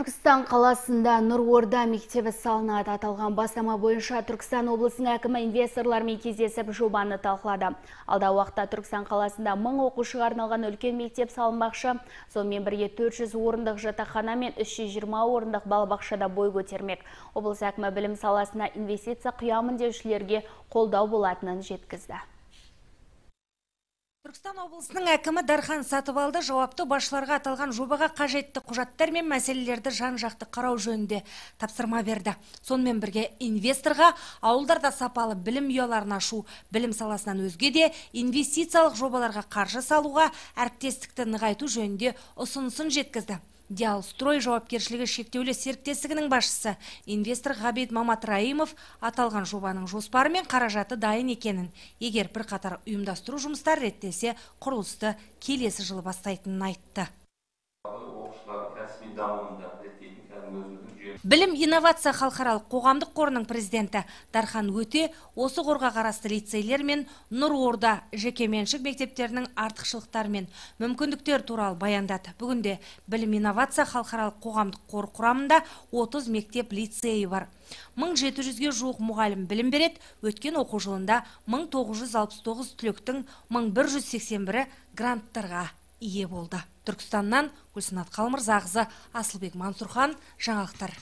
Түркістан қаласында Нұр Орда мектебі салынады аталған бастама бойынша Түркістан облысының әкімі инвесторлармен кездесіп жобаны талқылады. Алда уақытта Түркістан қаласында мың оқушыға арналған үлкен мектеп салынбақшы, сонымен бірге 400 орындық жатақхана мен 320 орындық балабақшада бой көтермек. Облыс әкімі білім саласына инвестиция құямын деушілерге қолдау болатынын жеткізді түркістан облысының әкімі дархан сатыбалды жауапты басшыларға аталған жобаға қажетті құжаттар мен мәселелерді жан жақты қарау жөнінде тапсырма берді сонымен бірге инвесторға ауылдарда сапалы білім ұяларын ашу білім саласынан өзге де инвестициялық жобаларға қаржы салуға әріптестікті нығайту жөнінде ұсынысын жеткізді диалстрой жауапкершілігі шектеулі серіктестігінің басшысы инвестор Мамат Раимов аталған жобаның жоспары мен қаражаты дайын екенін егер бір бірқатар ұйымдастыру жұмыстар реттесе, құрылысты келесі жылы бастайтынын айтты білім инновация халықаралық қоғамдық қорының президенті дархан өте осы қорға қарасты лицейлер мен нұр орда жекеменшік мектептерінің артықшылықтары мен мүмкіндіктері туралы баяндады бүгінде білім инновация халықаралық қоғамдық қор құрамында 30 мектеп лицейі бар 1700-ге жуық мұғалім білім береді өткен оқу жылында 1969 түлектің 1181-і гранттарға ие болды түркістаннан гүлсанат қалмырзақызы асылбек мансұрхан жаңалықтар